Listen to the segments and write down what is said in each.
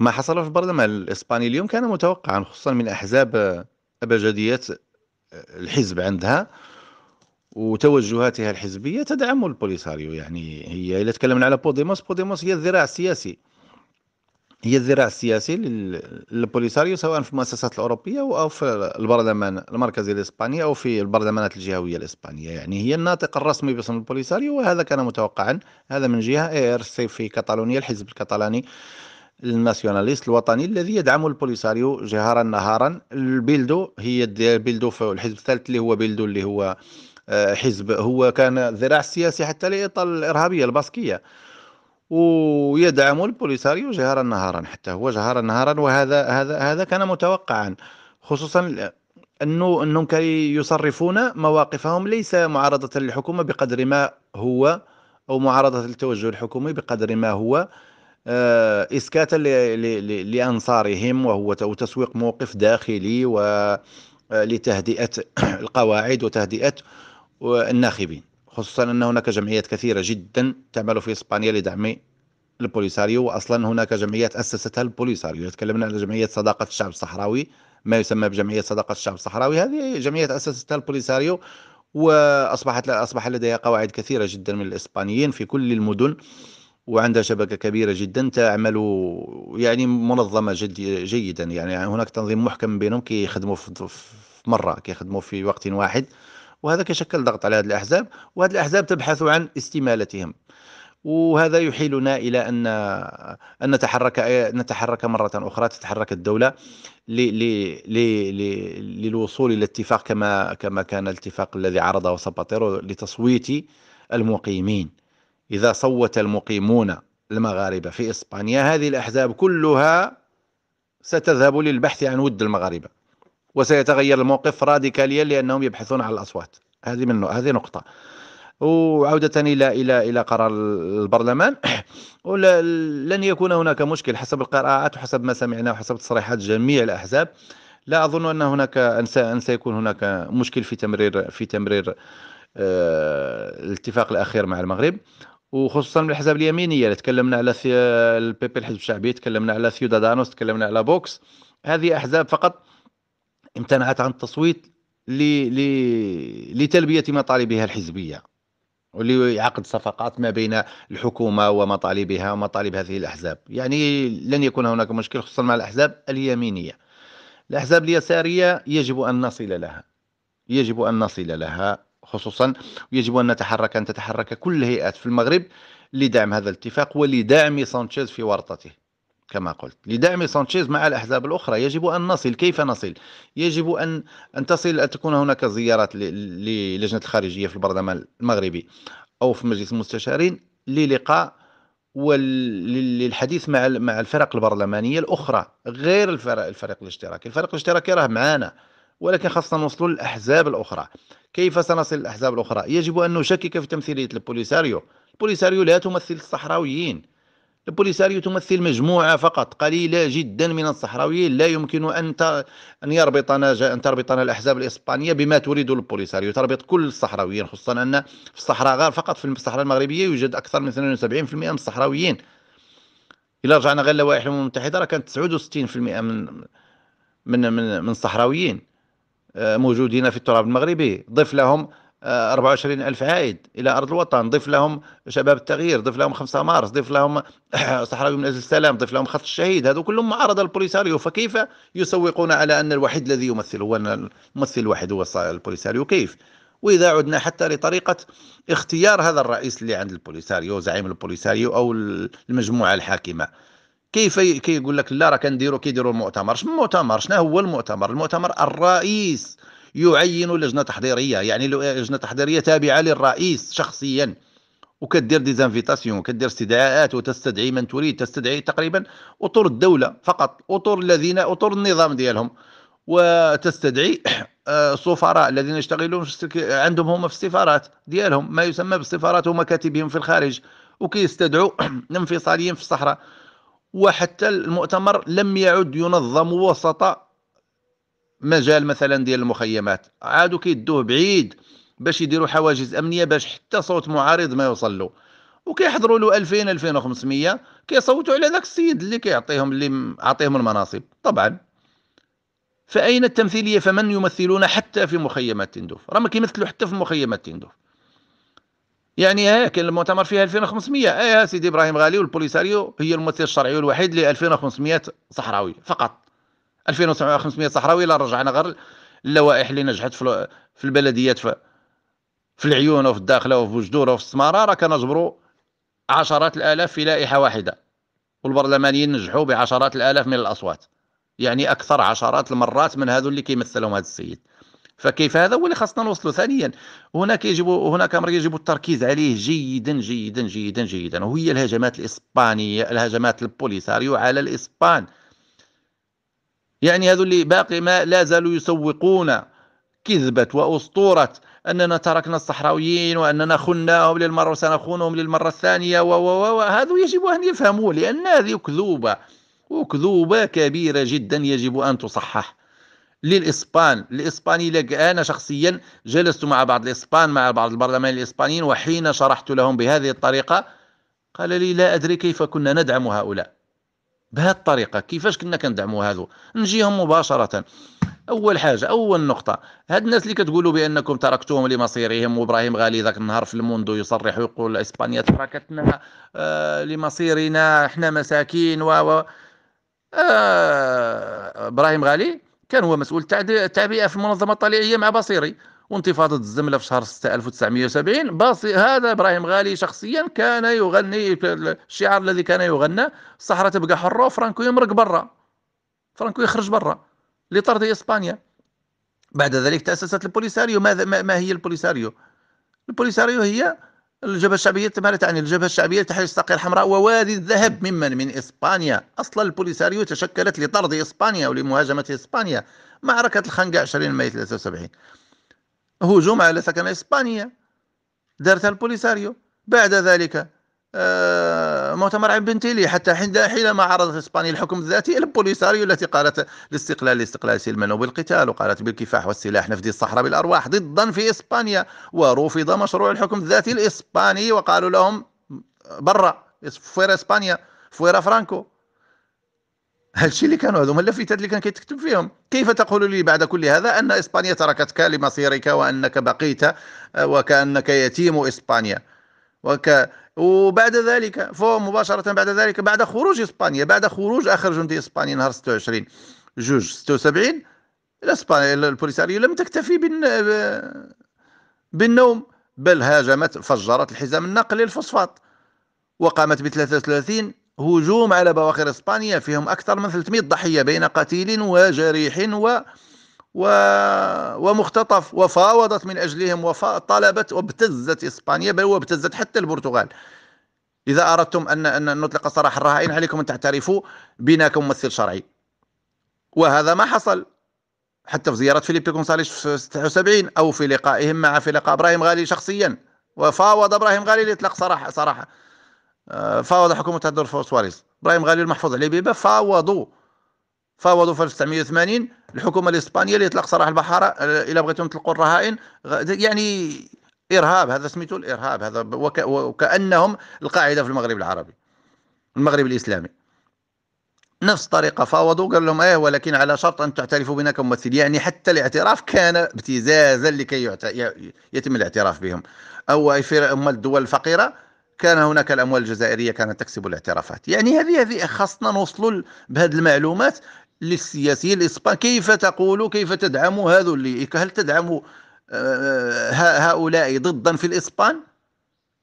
ما حصل في البرلمان الإسباني اليوم كان متوقعا خصوصا من أحزاب أبجديات آه، الحزب عندها وتوجهاتها الحزبية تدعم البوليساريو يعني هي إلا تكلمنا على بوديموس بوديموس هي الذراع السياسي هي الذراع السياسي للبوليساريو سواء في المؤسسات الأوروبية أو في البرلمان المركزي الإسباني أو في البرلمانات الجهوية الإسبانية يعني هي الناطق الرسمي باسم البوليساريو وهذا كان متوقعا هذا من جهة اي ار سي في كاتالونيا الحزب الكتالاني الناسيوناليست الوطني الذي يدعم البوليساريو جهارا نهارا البيلدو هي بيلدو في الحزب الثالث اللي هو بيلدو اللي هو آه، حزب هو كان الذراع السياسي حتى لإطار الإرهابية الباسكية ويدعم البوليساريو جهارا نهارا حتى هو جهارا نهارا وهذا هذا هذا كان متوقعا خصوصا انه انهم كي يصرفون مواقفهم ليس معارضه للحكومه بقدر ما هو او معارضه للتوجه الحكومي بقدر ما هو آه، إسكاتا لأنصارهم وهو تسويق موقف داخلي ولتهدئة آه، القواعد وتهدئة الناخبين خصوصا أن هناك جمعيات كثيرة جدا تعمل في إسبانيا لدعم البوليساريو وأصلا هناك جمعيات أسستها البوليساريو تكلمنا على جمعية صداقة الشعب الصحراوي ما يسمى بجمعية صداقة الشعب الصحراوي هذه جمعية أسستها البوليساريو وأصبحت أصبح لديها قواعد كثيرة جدا من الإسبانيين في كل المدن وعندها شبكة كبيرة جدا تعمل يعني منظمة جد جيدا يعني هناك تنظيم محكم بينهم كيخدموا في مرة كيخدموا في وقت واحد وهذا كيشكل ضغط على هذه الأحزاب وهذه الأحزاب تبحث عن استمالتهم وهذا يحيلنا الى ان ان نتحرك نتحرك مره اخرى تتحرك الدوله للوصول الى اتفاق كما كما كان الاتفاق الذي عرضه ساباتيرو لتصويت المقيمين إذا صوت المقيمون المغاربة في إسبانيا هذه الأحزاب كلها ستذهب للبحث عن ود المغاربة وسيتغير الموقف راديكاليا لأنهم يبحثون على الأصوات هذه من هذه نقطة وعودة إلى إلى إلى قرار البرلمان لن يكون هناك مشكل حسب القراءات وحسب ما سمعنا وحسب تصريحات جميع الأحزاب لا أظن أن هناك أن سيكون هناك مشكل في تمرير في تمرير آه، الاتفاق الأخير مع المغرب وخصوصا من الاحزاب اليمينيه اللي تكلمنا على البيبي الحزب الشعبي تكلمنا على سيودادانوس تكلمنا على بوكس هذه احزاب فقط امتنعت عن التصويت ل... ل... لتلبيه مطالبها الحزبيه ولعقد صفقات ما بين الحكومه ومطالبها ومطالب هذه الاحزاب يعني لن يكون هناك مشكل خصوصا مع الاحزاب اليمينيه الاحزاب اليساريه يجب ان نصل لها يجب ان نصل لها خصوصا ويجب أن نتحرك أن تتحرك كل الهيئات في المغرب لدعم هذا الاتفاق ولدعم سانشيز في ورطته كما قلت لدعم سانشيز مع الأحزاب الأخرى يجب أن نصل كيف نصل يجب أن أن تصل أن تكون هناك زيارات للجنة الخارجية في البرلمان المغربي أو في مجلس المستشارين للقاء وللحديث مع مع الفرق البرلمانيه الاخرى غير الفرق الفريق الاشتراكي، الفريق الاشتراكي راه معانا ولكن خاصنا نوصلوا للاحزاب الاخرى كيف سنصل للاحزاب الاخرى يجب ان نشكك في تمثيليه البوليساريو البوليساريو لا تمثل الصحراويين البوليساريو تمثل مجموعه فقط قليله جدا من الصحراويين لا يمكن ان ان يربطنا ان تربطنا الاحزاب الاسبانيه بما تريد البوليساريو تربط كل الصحراويين خصوصا ان في الصحراء غير فقط في الصحراء المغربيه يوجد اكثر من 72% من الصحراويين الا رجعنا غير لوائح الامم المتحده راه كانت 69% من من من, من الصحراويين آه، موجودين في التراب المغربي ضف لهم 24 آه، ألف عائد إلى أرض الوطن ضف لهم شباب التغيير ضف لهم 5 مارس ضف لهم صحراوي من أجل السلام ضف لهم خط الشهيد هذو كلهم معارضة البوليساريو فكيف يسوقون على أن الوحيد الذي يمثل هو الممثل الوحيد هو البوليساريو كيف واذا عدنا حتى لطريقه اختيار هذا الرئيس اللي عند البوليساريو زعيم البوليساريو او المجموعه الحاكمه كيف كيقول لك لا راه كنديروا كيديروا المؤتمر شنو المؤتمر شنو هو المؤتمر المؤتمر الرئيس يعين لجنه تحضيريه يعني لجنه تحضيريه تابعه للرئيس شخصيا وكدير ديزانفيتاسيون كدير استدعاءات وتستدعي من تريد تستدعي تقريبا اطر الدوله فقط اطر الذين اطر النظام ديالهم وتستدعي آه، السفراء الذين يشتغلون عندهم هما في السفارات ديالهم ما يسمى بالسفارات ومكاتبهم في الخارج وكيستدعوا انفصاليين في الصحراء وحتى المؤتمر لم يعد ينظم وسط مجال مثلا ديال المخيمات عادوا كيدوه بعيد باش يديروا حواجز امنيه باش حتى صوت معارض ما يوصل له وكيحضروا له 2000 2500 كيصوتوا على ذاك السيد اللي كيعطيهم اللي عطيهم المناصب طبعا فاين التمثيليه فمن يمثلون حتى في مخيمات تندوف راه ما كيمثلوا حتى في مخيمات تندوف يعني هاك المؤتمر فيها 2500 ايه سيدي ابراهيم غالي والبوليساريو هي الممثل الشرعي الوحيد ل 2500 صحراوي فقط 2500 صحراوي لا رجعنا غير اللوائح اللي نجحت في البلديات في, في العيون وفي الداخله وفي وجدور وفي السماره راه كنجبروا عشرات الالاف في لائحه واحده والبرلمانيين نجحوا بعشرات الالاف من الاصوات يعني اكثر عشرات المرات من هذو اللي كيمثلهم هذا السيد فكيف هذا هو اللي خاصنا نوصلوا ثانيا هناك يجب هناك امر يجب التركيز عليه جيدا جيدا جيدا جيدا وهي الهجمات الاسبانيه الهجمات البوليساريو على الاسبان يعني هذو اللي باقي ما لا زالوا يسوقون كذبة وأسطورة أننا تركنا الصحراويين وأننا خناهم للمرة وسنخونهم للمرة الثانية وهذا يجب أن يفهموه لأن هذه كذوبة وكذوبة كبيرة جدا يجب أن تصحح للإسبان الإسباني لك أنا شخصيا جلست مع بعض الإسبان مع بعض البرلمان الإسبانيين وحين شرحت لهم بهذه الطريقة قال لي لا أدري كيف كنا ندعم هؤلاء بهذه الطريقة كيفاش كنا كندعموا هذو نجيهم مباشرة اول حاجه اول نقطه هاد الناس اللي كتقولوا بانكم تركتوهم لمصيرهم وابراهيم غالي ذاك النهار في الموندو يصرح ويقول اسبانيا تركتنا آه لمصيرنا احنا مساكين و آه ابراهيم غالي كان هو مسؤول التعبئه في المنظمه الطليعيه مع بصيري وانتفاضه الزمله في شهر 6 1970 باصي هذا ابراهيم غالي شخصيا كان يغني الشعار الذي كان يغنى الصحراء تبقى حره وفرانكو يمرق برا فرانكو يخرج برا لطرد اسبانيا بعد ذلك تاسست البوليساريو ماذا ما هي البوليساريو البوليساريو هي الجبهة الشعبية ماذا تعني الجبهة الشعبية لتحرير الساقية الحمراء ووادي الذهب ممن من إسبانيا أصلا البوليساريو تشكلت لطرد إسبانيا ولمهاجمة إسبانيا معركة الخندق 20 ماي 73 هجوم على سكن إسبانيا دارتها البوليساريو بعد ذلك آه، مؤتمر عين بنتيلي حتى حينما عرضت اسبانيا الحكم الذاتي البوليساريو التي قالت الاستقلال الاستقلال سلما وبالقتال وقالت بالكفاح والسلاح نفدي الصحراء بالارواح ضدا في اسبانيا ورفض مشروع الحكم الذاتي الاسباني وقالوا لهم برا فويرا اسبانيا فويرا فرانكو هادشي اللي كانوا هذوما اللافتات اللي كان كيتكتب فيهم كيف تقول لي بعد كل هذا ان اسبانيا تركتك لمصيرك وانك بقيت آه، وكانك يتيم اسبانيا وك وبعد ذلك فو مباشرة بعد ذلك بعد خروج إسبانيا بعد خروج آخر جندي إسباني نهار 26 جوج 76 الإسبانيا البوليساريو لم تكتفي بالن... بالنوم بل هاجمت فجرت الحزام النقلي للفosفات وقامت ب 33 هجوم على بواخر إسبانيا فيهم أكثر من 300 ضحية بين قتيل وجريح و و... ومختطف وفاوضت من أجلهم وطلبت وابتزت إسبانيا بل وابتزت حتى البرتغال إذا أردتم أن أن نطلق سراح الرهائن عليكم أن تعترفوا بنا كممثل شرعي وهذا ما حصل حتى في زيارة فيليب كونساليش في 76 أو في لقائهم مع في لقاء إبراهيم غالي شخصيا وفاوض إبراهيم غالي لإطلاق سراح صراحة آه، فاوض حكومة الدور سواريز إبراهيم غالي المحفوظ عليه بيبا فاوضوا فاوضوا في 1980 الحكومه الاسبانيه اللي اطلق سراح البحاره الا بغيتهم تلقوا الرهائن يعني ارهاب هذا سميتو الارهاب هذا وك وكانهم القاعده في المغرب العربي المغرب الاسلامي نفس الطريقة فاوضوا قال لهم ايه ولكن على شرط ان تعترفوا بنا كممثل يعني حتى الاعتراف كان ابتزازا لكي يتم الاعتراف بهم او في اما الدول الفقيرة كان هناك الاموال الجزائريه كانت تكسب الاعترافات يعني هذه هذه خاصنا نوصلوا بهذه المعلومات للسياسيين الإسبان كيف تقول كيف تدعم هذول هل تدعم آه، هؤلاء ضدا في الإسبان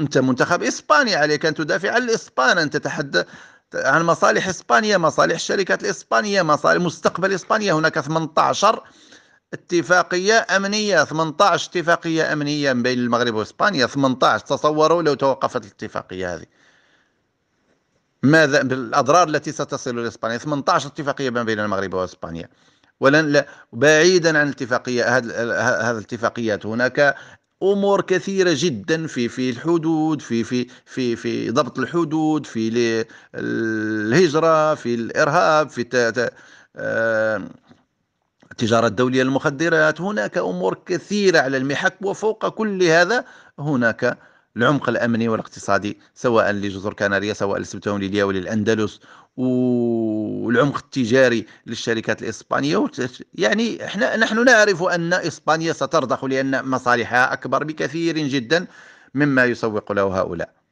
أنت منتخب إسباني عليك أن تدافع عن الإسبان أن تتحدث عن مصالح إسبانيا مصالح الشركات الإسبانية مصالح مستقبل إسبانيا هناك 18 اتفاقية أمنية 18 اتفاقية أمنية بين المغرب وإسبانيا 18 تصوروا لو توقفت الاتفاقية هذه ماذا بالاضرار التي ستصل لاسبانيا 18 اتفاقيه ما بين المغرب واسبانيا ولن بعيدا عن الاتفاقيه هذه الاتفاقيات هناك امور كثيره جدا في في الحدود في في في في ضبط الحدود في الهجره في الارهاب في التجاره آه، الدوليه للمخدرات هناك امور كثيره على المحك وفوق كل هذا هناك العمق الامني والاقتصادي سواء لجزر كناريا سواء للسبتون ليليا وللاندلس والعمق التجاري للشركات الاسبانيه يعني احنا نحن نعرف ان اسبانيا سترضخ لان مصالحها اكبر بكثير جدا مما يسوق له هؤلاء